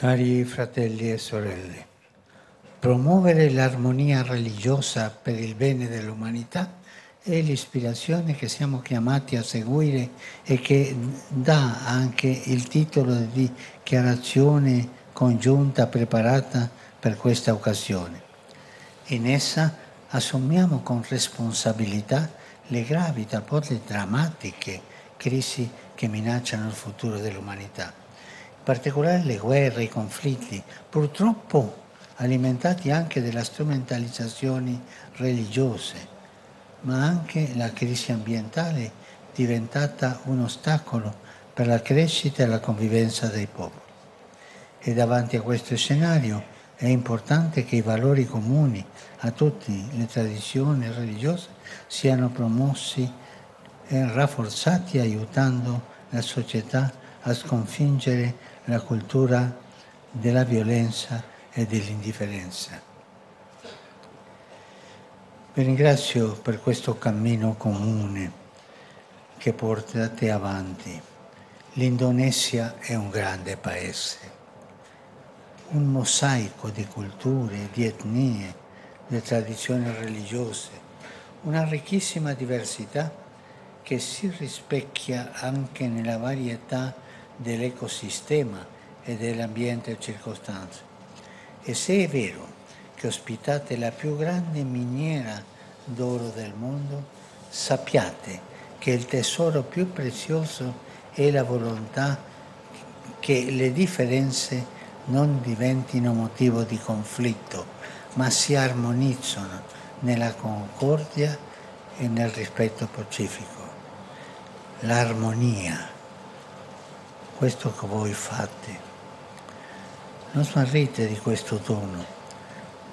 Cari fratelli e sorelle, promuovere l'armonia religiosa per il bene dell'umanità è l'ispirazione che siamo chiamati a seguire e che dà anche il titolo di dichiarazione congiunta preparata per questa occasione. In essa assumiamo con responsabilità le gravi, talvolta drammatiche, crisi che minacciano il futuro dell'umanità particolare le guerre, i conflitti, purtroppo alimentati anche dalle strumentalizzazioni religiose, ma anche la crisi ambientale diventata un ostacolo per la crescita e la convivenza dei popoli. E davanti a questo scenario è importante che i valori comuni a tutte le tradizioni religiose siano promossi e rafforzati aiutando la società a sconfiggere la cultura della violenza e dell'indifferenza. Vi ringrazio per questo cammino comune che portate avanti. L'Indonesia è un grande paese, un mosaico di culture, di etnie, di tradizioni religiose, una ricchissima diversità che si rispecchia anche nella varietà dell'ecosistema e dell'ambiente circostante. E se è vero che ospitate la più grande miniera d'oro del mondo, sappiate che il tesoro più prezioso è la volontà che le differenze non diventino motivo di conflitto, ma si armonizzano nella concordia e nel rispetto pacifico. L'armonia questo che voi fate. Non smarrite di questo dono,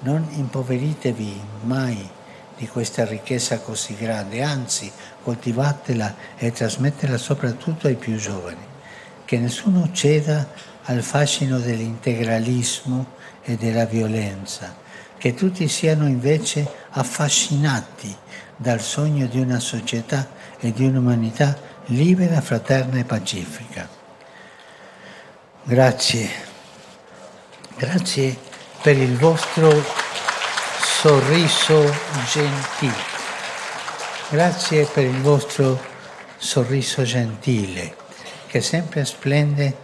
non impoveritevi mai di questa ricchezza così grande, anzi coltivatela e trasmettetela soprattutto ai più giovani, che nessuno ceda al fascino dell'integralismo e della violenza, che tutti siano invece affascinati dal sogno di una società e di un'umanità libera, fraterna e pacifica. Grazie, grazie per il vostro sorriso gentile, grazie per il vostro sorriso gentile che sempre splende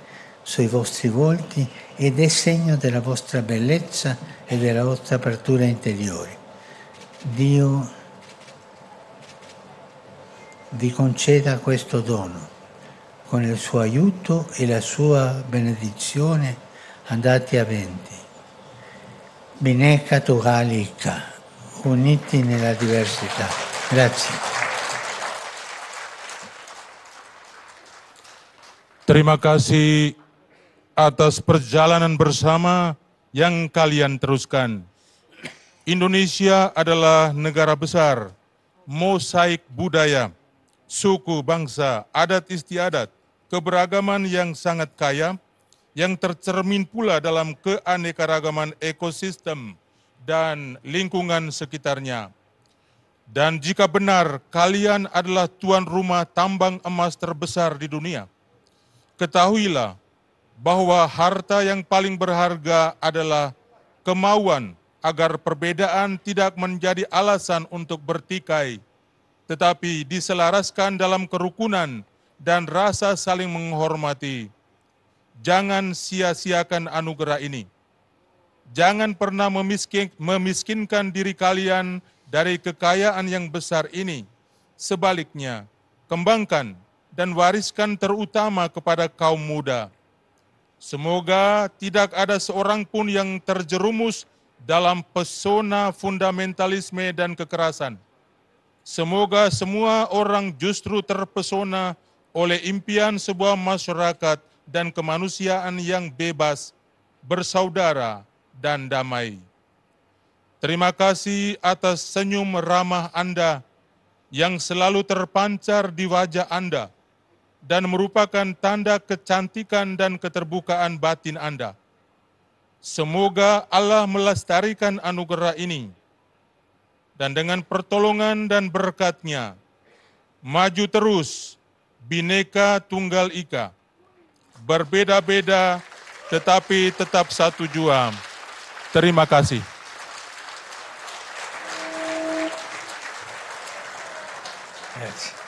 sui vostri volti ed è segno della vostra bellezza e della vostra apertura interiore. Dio vi conceda questo dono. con il suo aiuto e la sua benedizione andate avanti. Bineca Turalica, uniti nella diversità. Grazie. Terima kasih atas perjalanan bersama yang kalian teruskan. Indonesia adalah negara besar, mosaik budaya, suku, bangsa, adat istiadat, keberagaman yang sangat kaya, yang tercermin pula dalam keanekaragaman ekosistem dan lingkungan sekitarnya. Dan jika benar kalian adalah tuan rumah tambang emas terbesar di dunia, ketahuilah bahwa harta yang paling berharga adalah kemauan agar perbedaan tidak menjadi alasan untuk bertikai, tetapi diselaraskan dalam kerukunan dan rasa saling menghormati. Jangan sia-siakan anugerah ini. Jangan pernah memiskin, memiskinkan diri kalian dari kekayaan yang besar ini. Sebaliknya, kembangkan dan wariskan terutama kepada kaum muda. Semoga tidak ada seorang pun yang terjerumus dalam pesona fundamentalisme dan kekerasan. Semoga semua orang justru terpesona oleh impian sebuah masyarakat dan kemanusiaan yang bebas, bersaudara, dan damai. Terima kasih atas senyum ramah Anda yang selalu terpancar di wajah Anda dan merupakan tanda kecantikan dan keterbukaan batin Anda. Semoga Allah melestarikan anugerah ini dan dengan pertolongan dan berkatnya, maju terus Bineka Tunggal Ika. Berbeda-beda tetapi tetap satu jua. Terima kasih. Yes.